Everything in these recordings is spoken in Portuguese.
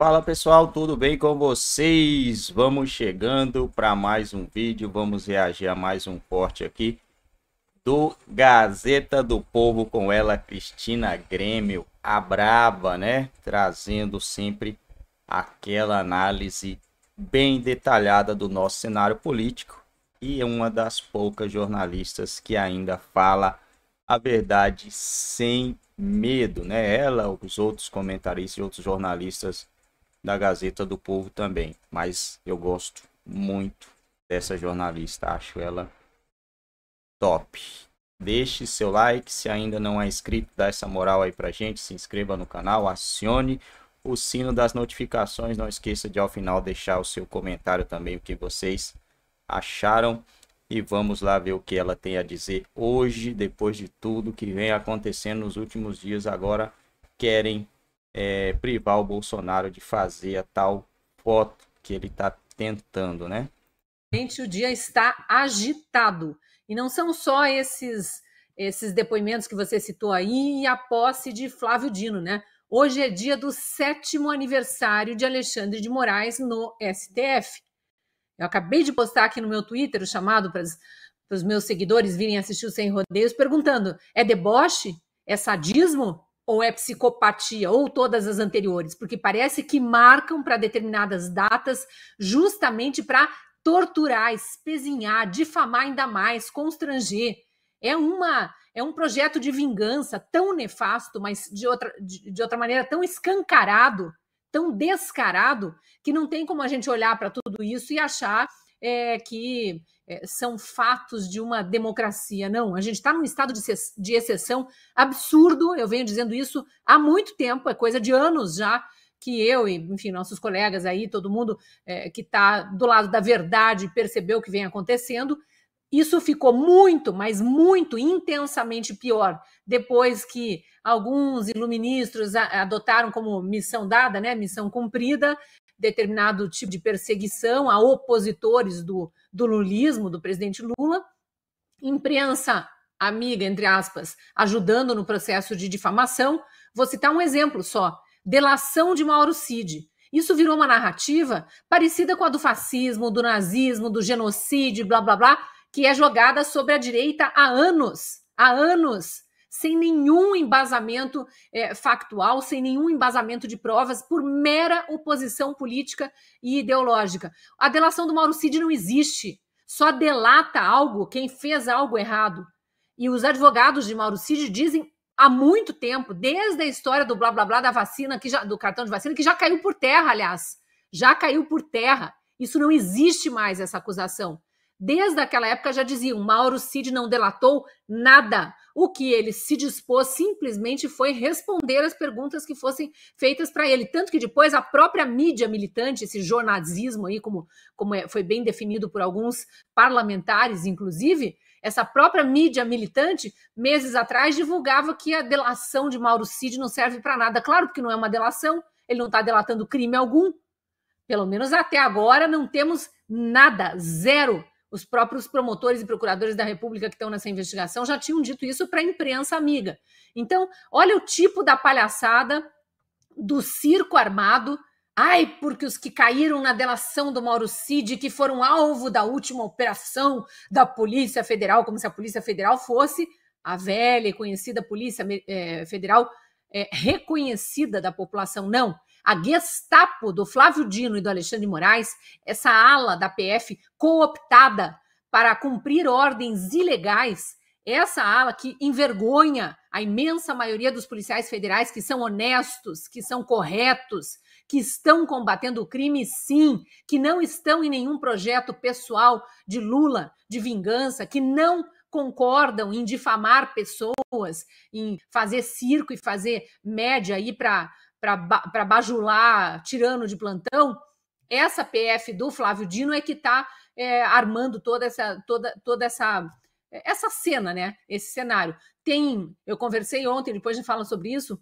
Fala pessoal, tudo bem com vocês? Vamos chegando para mais um vídeo, vamos reagir a mais um corte aqui do Gazeta do Povo com ela, Cristina Grêmio, a braba, né? Trazendo sempre aquela análise bem detalhada do nosso cenário político e é uma das poucas jornalistas que ainda fala a verdade sem medo, né? Ela, os outros comentaristas e outros jornalistas da Gazeta do Povo também. Mas eu gosto muito dessa jornalista, acho ela top. Deixe seu like, se ainda não é inscrito, dá essa moral aí pra gente, se inscreva no canal, acione o sino das notificações, não esqueça de ao final deixar o seu comentário também o que vocês acharam e vamos lá ver o que ela tem a dizer hoje, depois de tudo que vem acontecendo nos últimos dias agora, querem é, privar o Bolsonaro de fazer a tal foto que ele está tentando, né? Gente, o dia está agitado. E não são só esses esses depoimentos que você citou aí e a posse de Flávio Dino, né? Hoje é dia do sétimo aniversário de Alexandre de Moraes no STF. Eu acabei de postar aqui no meu Twitter o chamado para os meus seguidores virem assistir o Sem Rodeios, perguntando: é deboche? É sadismo? ou é psicopatia, ou todas as anteriores, porque parece que marcam para determinadas datas justamente para torturar, espezinhar, difamar ainda mais, constranger. É uma é um projeto de vingança tão nefasto, mas de outra, de, de outra maneira tão escancarado, tão descarado, que não tem como a gente olhar para tudo isso e achar é, que é, são fatos de uma democracia. Não, a gente está num estado de, de exceção absurdo. Eu venho dizendo isso há muito tempo, é coisa de anos já que eu e, enfim, nossos colegas aí, todo mundo é, que está do lado da verdade percebeu o que vem acontecendo. Isso ficou muito, mas muito intensamente pior depois que alguns iluministros adotaram como missão dada, né, missão cumprida, determinado tipo de perseguição a opositores do, do lulismo, do presidente Lula, imprensa amiga, entre aspas, ajudando no processo de difamação. Vou citar um exemplo só: delação de Mauro Cid. Isso virou uma narrativa parecida com a do fascismo, do nazismo, do genocídio, blá blá blá, que é jogada sobre a direita há anos. Há anos sem nenhum embasamento é, factual, sem nenhum embasamento de provas, por mera oposição política e ideológica. A delação do Mauro Cid não existe. Só delata algo quem fez algo errado. E os advogados de Mauro Cid dizem há muito tempo, desde a história do blá blá blá da vacina, que já, do cartão de vacina, que já caiu por terra, aliás. Já caiu por terra. Isso não existe mais, essa acusação. Desde aquela época já diziam: Mauro Cid não delatou nada. O que ele se dispôs simplesmente foi responder as perguntas que fossem feitas para ele. Tanto que depois a própria mídia militante, esse jornalismo aí, como, como é, foi bem definido por alguns parlamentares, inclusive, essa própria mídia militante, meses atrás, divulgava que a delação de Mauro Cid não serve para nada. Claro, porque não é uma delação, ele não está delatando crime algum. Pelo menos até agora não temos nada, zero os próprios promotores e procuradores da República que estão nessa investigação já tinham dito isso para a imprensa amiga. Então, olha o tipo da palhaçada do circo armado. Ai, porque os que caíram na delação do Mauro Cid, que foram alvo da última operação da Polícia Federal, como se a Polícia Federal fosse a velha e conhecida Polícia eh, Federal é, reconhecida da população. Não a Gestapo do Flávio Dino e do Alexandre Moraes, essa ala da PF cooptada para cumprir ordens ilegais, é essa ala que envergonha a imensa maioria dos policiais federais que são honestos, que são corretos, que estão combatendo o crime, sim, que não estão em nenhum projeto pessoal de Lula, de vingança, que não concordam em difamar pessoas, em fazer circo e fazer média aí para para bajular tirano de plantão, essa PF do Flávio Dino é que está é, armando toda essa toda, toda essa essa cena, né? Esse cenário. Tem, eu conversei ontem, depois a gente fala sobre isso,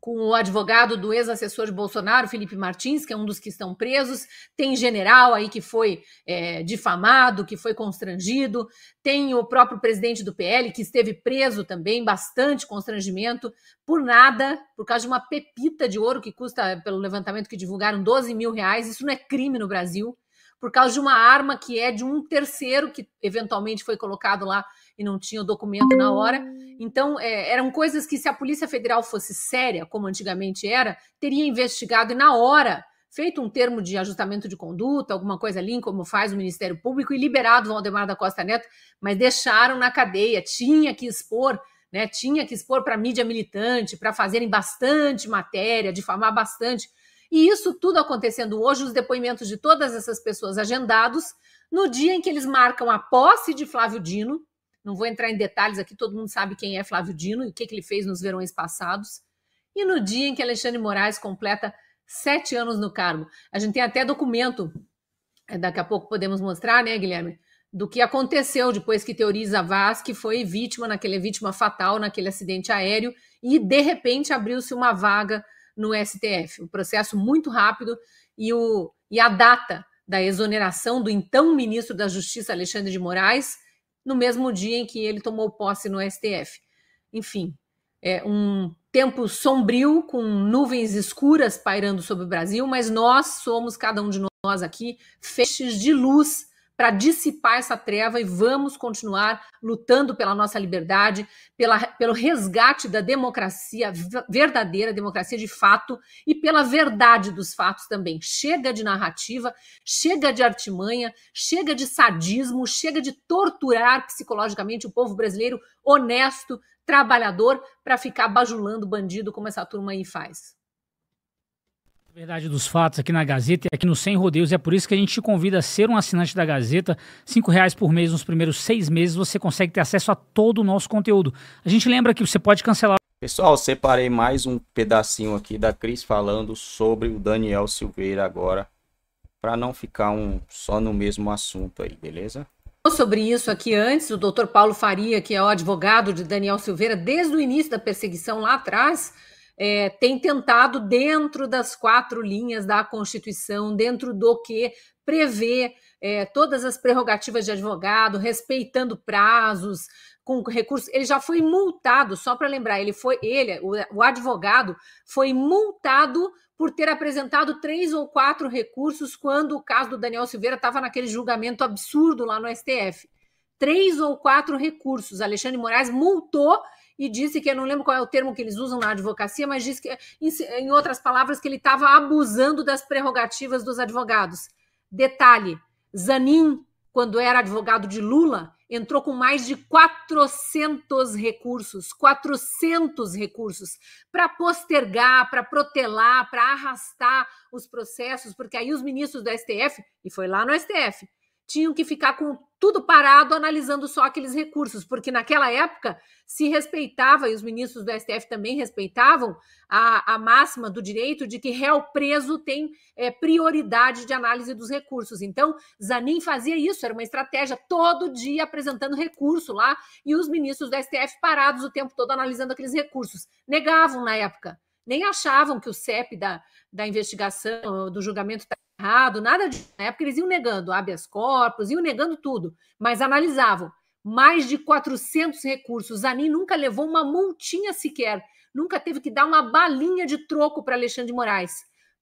com o advogado do ex-assessor de Bolsonaro, Felipe Martins, que é um dos que estão presos, tem general aí que foi é, difamado, que foi constrangido, tem o próprio presidente do PL, que esteve preso também, bastante constrangimento, por nada, por causa de uma pepita de ouro que custa, pelo levantamento que divulgaram, 12 mil reais, isso não é crime no Brasil, por causa de uma arma que é de um terceiro que eventualmente foi colocado lá e não tinha o documento na hora. Então, é, eram coisas que, se a Polícia Federal fosse séria, como antigamente era, teria investigado e na hora feito um termo de ajustamento de conduta, alguma coisa ali, como faz o Ministério Público, e liberado o Valdemar da Costa Neto, mas deixaram na cadeia, tinha que expor, né? Tinha que expor para mídia militante, para fazerem bastante matéria, difamar bastante e isso tudo acontecendo hoje, os depoimentos de todas essas pessoas agendados, no dia em que eles marcam a posse de Flávio Dino. Não vou entrar em detalhes aqui, todo mundo sabe quem é Flávio Dino e o que, que ele fez nos verões passados. E no dia em que Alexandre Moraes completa sete anos no cargo. A gente tem até documento, é, daqui a pouco podemos mostrar, né, Guilherme? Do que aconteceu depois que Teoriza Vaz, que foi vítima naquele vítima fatal naquele acidente aéreo, e de repente abriu-se uma vaga no STF. Um processo muito rápido e, o, e a data da exoneração do então ministro da Justiça, Alexandre de Moraes, no mesmo dia em que ele tomou posse no STF. Enfim, é um tempo sombrio, com nuvens escuras pairando sobre o Brasil, mas nós somos, cada um de nós aqui, feixes de luz para dissipar essa treva e vamos continuar lutando pela nossa liberdade, pela, pelo resgate da democracia verdadeira, democracia de fato e pela verdade dos fatos também. Chega de narrativa, chega de artimanha, chega de sadismo, chega de torturar psicologicamente o povo brasileiro honesto, trabalhador, para ficar bajulando bandido como essa turma aí faz. Verdade dos fatos aqui na Gazeta e aqui no Sem Rodeios. É por isso que a gente te convida a ser um assinante da Gazeta. Cinco reais por mês nos primeiros seis meses você consegue ter acesso a todo o nosso conteúdo. A gente lembra que você pode cancelar. Pessoal, separei mais um pedacinho aqui da Cris falando sobre o Daniel Silveira agora, para não ficar um só no mesmo assunto aí, beleza? Sobre isso aqui antes, o doutor Paulo Faria, que é o advogado de Daniel Silveira, desde o início da perseguição lá atrás, é, tem tentado, dentro das quatro linhas da Constituição, dentro do que prevê é, todas as prerrogativas de advogado, respeitando prazos, com recursos. Ele já foi multado, só para lembrar, ele foi ele, o, o, advogado foi multado por ter apresentado três ou quatro recursos quando o caso do Daniel Silveira estava naquele julgamento absurdo lá no STF. Três ou quatro recursos. Alexandre Moraes multou e disse que, eu não lembro qual é o termo que eles usam na advocacia, mas disse que, em outras palavras, que ele estava abusando das prerrogativas dos advogados. Detalhe: Zanin, quando era advogado de Lula, entrou com mais de 400 recursos, 400 recursos para postergar, para protelar, para arrastar os processos, porque aí os ministros do STF, e foi lá no STF, tinham que ficar com tudo parado analisando só aqueles recursos, porque naquela época se respeitava, e os ministros do STF também respeitavam, a, a máxima do direito de que réu preso tem é, prioridade de análise dos recursos. Então, Zanin fazia isso, era uma estratégia, todo dia apresentando recurso lá, e os ministros do STF parados o tempo todo analisando aqueles recursos. Negavam na época, nem achavam que o CEP da, da investigação, do julgamento errado, nada de. Na época eles iam negando habeas corpus, iam negando tudo, mas analisavam. Mais de 400 recursos. Zanin nunca levou uma multinha sequer, nunca teve que dar uma balinha de troco para Alexandre de Moraes.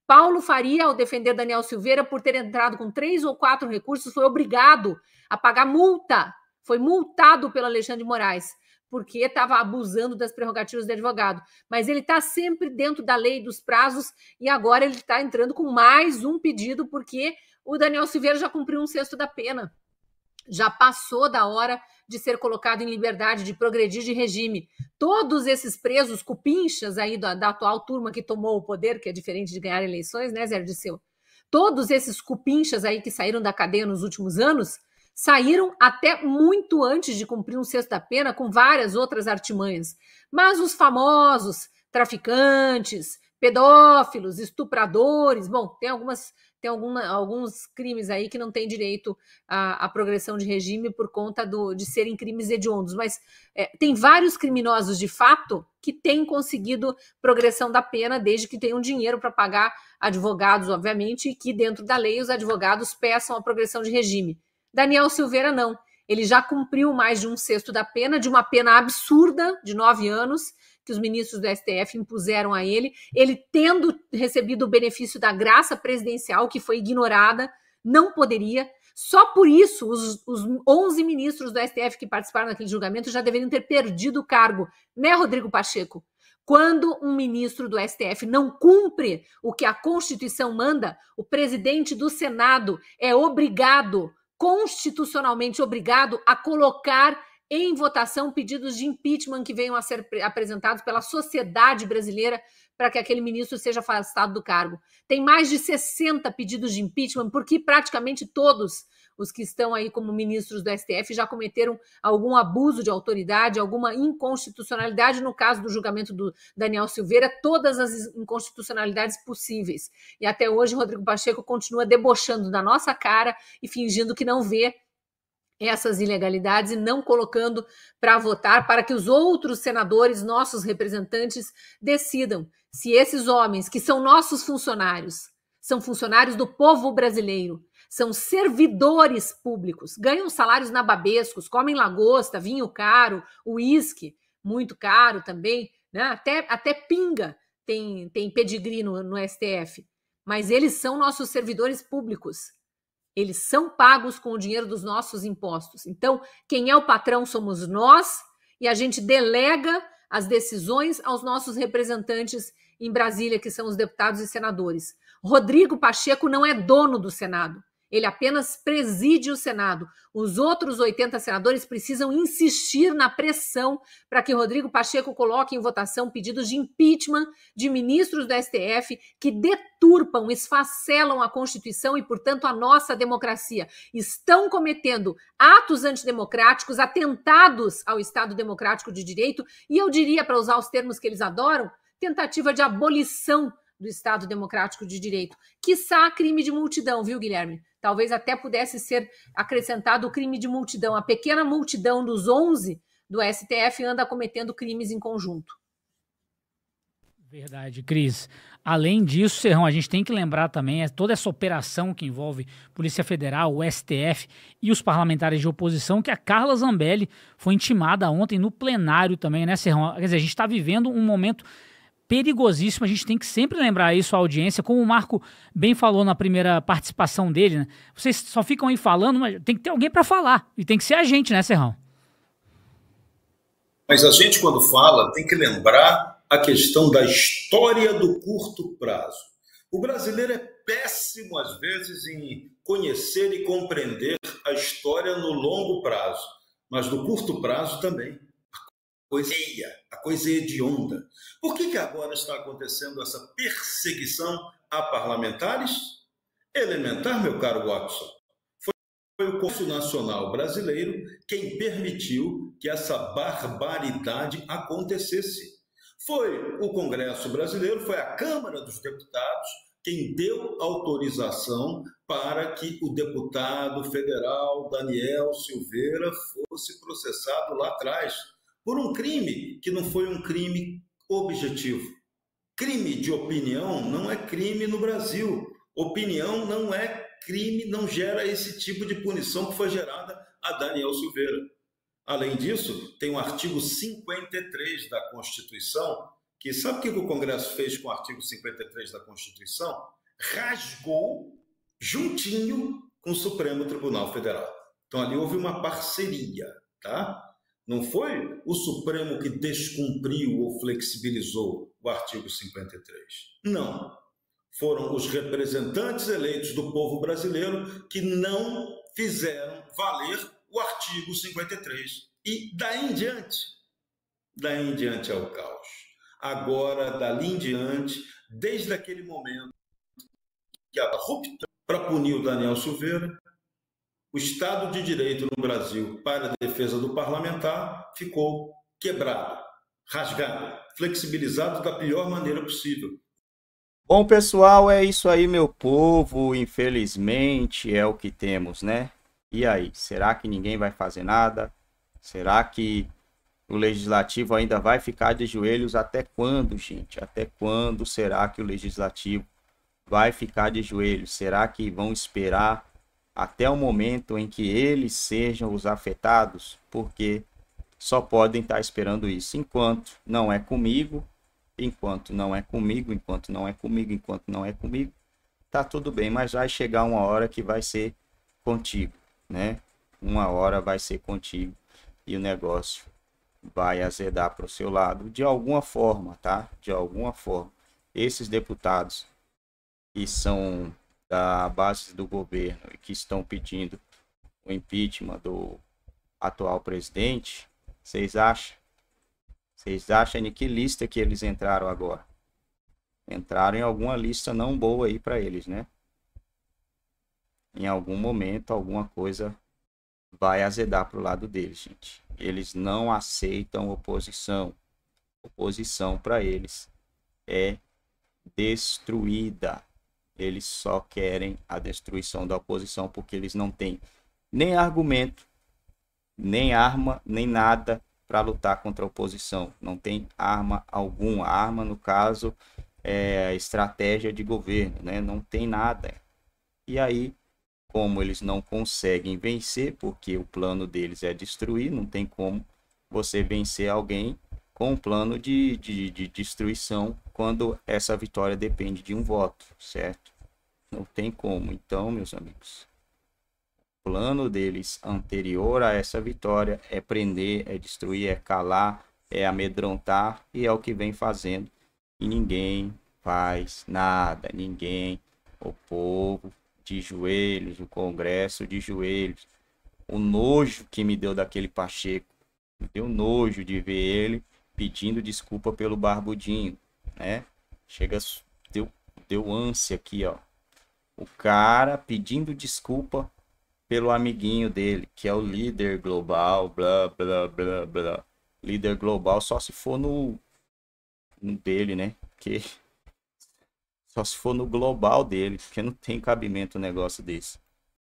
Paulo Faria, ao defender Daniel Silveira por ter entrado com três ou quatro recursos, foi obrigado a pagar multa, foi multado pelo Alexandre de Moraes porque estava abusando das prerrogativas de advogado. Mas ele está sempre dentro da lei dos prazos e agora ele está entrando com mais um pedido, porque o Daniel Silveira já cumpriu um sexto da pena. Já passou da hora de ser colocado em liberdade, de progredir de regime. Todos esses presos cupinchas aí da, da atual turma que tomou o poder, que é diferente de ganhar eleições, né, Zé Disseu? Todos esses cupinchas aí que saíram da cadeia nos últimos anos saíram até muito antes de cumprir um sexto da pena com várias outras artimanhas. Mas os famosos traficantes, pedófilos, estupradores, bom, tem algumas tem alguma, alguns crimes aí que não tem direito à, à progressão de regime por conta do, de serem crimes hediondos, mas é, tem vários criminosos de fato que têm conseguido progressão da pena desde que tenham dinheiro para pagar advogados, obviamente, e que dentro da lei os advogados peçam a progressão de regime. Daniel Silveira não. Ele já cumpriu mais de um sexto da pena, de uma pena absurda de nove anos, que os ministros do STF impuseram a ele, ele tendo recebido o benefício da graça presidencial, que foi ignorada, não poderia. Só por isso, os, os 11 ministros do STF que participaram daquele julgamento já deveriam ter perdido o cargo, né, Rodrigo Pacheco? Quando um ministro do STF não cumpre o que a Constituição manda, o presidente do Senado é obrigado constitucionalmente obrigado a colocar em votação pedidos de impeachment que venham a ser apresentados pela sociedade brasileira para que aquele ministro seja afastado do cargo. Tem mais de 60 pedidos de impeachment, porque praticamente todos os que estão aí como ministros do STF já cometeram algum abuso de autoridade, alguma inconstitucionalidade. No caso do julgamento do Daniel Silveira, todas as inconstitucionalidades possíveis. E até hoje, Rodrigo Pacheco continua debochando da nossa cara e fingindo que não vê essas ilegalidades e não colocando para votar para que os outros senadores, nossos representantes, decidam se esses homens, que são nossos funcionários, são funcionários do povo brasileiro, são servidores públicos, ganham salários nababescos, comem lagosta, vinho caro, uísque, muito caro também, né? até, até pinga tem, tem pedigree no, no STF. Mas eles são nossos servidores públicos. Eles são pagos com o dinheiro dos nossos impostos. Então, quem é o patrão somos nós e a gente delega as decisões aos nossos representantes em Brasília, que são os deputados e senadores. Rodrigo Pacheco não é dono do Senado. Ele apenas preside o Senado. Os outros 80 senadores precisam insistir na pressão para que Rodrigo Pacheco coloque em votação pedidos de impeachment de ministros do STF que deturpam, esfacelam a Constituição e, portanto, a nossa democracia. Estão cometendo atos antidemocráticos, atentados ao Estado democrático de direito e, eu diria, para usar os termos que eles adoram, tentativa de abolição do Estado Democrático de Direito. Quiçá crime de multidão, viu, Guilherme? Talvez até pudesse ser acrescentado o crime de multidão. A pequena multidão dos 11 do STF anda cometendo crimes em conjunto. Verdade, Cris. Além disso, Serrão, a gente tem que lembrar também é toda essa operação que envolve Polícia Federal, o STF e os parlamentares de oposição, que a Carla Zambelli foi intimada ontem no plenário também, né, Serrão? Quer dizer, a gente está vivendo um momento perigosíssimo. A gente tem que sempre lembrar isso à audiência, como o Marco bem falou na primeira participação dele, né? Vocês só ficam aí falando, mas tem que ter alguém para falar. E tem que ser a gente, né, Serrão? Mas a gente, quando fala, tem que lembrar a questão da história do curto prazo. O brasileiro é péssimo, às vezes, em conhecer e compreender a história no longo prazo, mas no curto prazo também coisa a coisa hedionda. Por que, que agora está acontecendo essa perseguição a parlamentares? Elementar, meu caro Watson. Foi, foi o Conselho Nacional Brasileiro quem permitiu que essa barbaridade acontecesse. Foi o Congresso Brasileiro, foi a Câmara dos Deputados quem deu autorização para que o deputado federal Daniel Silveira fosse processado lá atrás por um crime que não foi um crime objetivo. Crime de opinião não é crime no Brasil. Opinião não é crime, não gera esse tipo de punição que foi gerada a Daniel Silveira. Além disso, tem o artigo 53 da Constituição, que sabe o que o Congresso fez com o artigo 53 da Constituição? Rasgou juntinho com o Supremo Tribunal Federal. Então ali houve uma parceria, tá? Não foi o Supremo que descumpriu ou flexibilizou o artigo 53. Não. Foram os representantes eleitos do povo brasileiro que não fizeram valer o artigo 53. E daí em diante, daí em diante é o caos. Agora, dali em diante, desde aquele momento que a ruptura para punir o Daniel Silveira, o Estado de Direito no Brasil para a defesa do parlamentar ficou quebrado, rasgado, flexibilizado da pior maneira possível. Bom, pessoal, é isso aí, meu povo. Infelizmente é o que temos, né? E aí, será que ninguém vai fazer nada? Será que o legislativo ainda vai ficar de joelhos até quando, gente? Até quando será que o legislativo vai ficar de joelhos? Será que vão esperar até o momento em que eles sejam os afetados, porque só podem estar esperando isso. Enquanto não é comigo, enquanto não é comigo, enquanto não é comigo, enquanto não é comigo, tá tudo bem, mas vai chegar uma hora que vai ser contigo, né? Uma hora vai ser contigo e o negócio vai azedar para o seu lado de alguma forma, tá? De alguma forma. Esses deputados que são da base do governo e que estão pedindo o impeachment do atual presidente, vocês acham? Vocês acham em que lista que eles entraram agora? Entraram em alguma lista não boa aí para eles, né? Em algum momento, alguma coisa vai azedar pro lado deles, gente. Eles não aceitam oposição. Oposição para eles é destruída. Eles só querem a destruição da oposição porque eles não têm nem argumento, nem arma, nem nada para lutar contra a oposição. Não tem arma alguma. A arma, no caso, é estratégia de governo, né? Não tem nada. E aí, como eles não conseguem vencer, porque o plano deles é destruir, não tem como você vencer alguém com um plano de, de, de destruição quando essa vitória depende de um voto, certo? Não tem como. Então, meus amigos, o plano deles anterior a essa vitória é prender, é destruir, é calar, é amedrontar e é o que vem fazendo. E ninguém faz nada, ninguém, o povo de joelhos, o Congresso de joelhos. O nojo que me deu daquele Pacheco, me deu nojo de ver ele pedindo desculpa pelo barbudinho, né? Chega, deu, deu ânsia aqui, ó. O cara pedindo desculpa pelo amiguinho dele, que é o líder global, blá, blá, blá, blá. Líder global só se for no, no dele, né? Que só se for no global dele, porque não tem cabimento um negócio desse.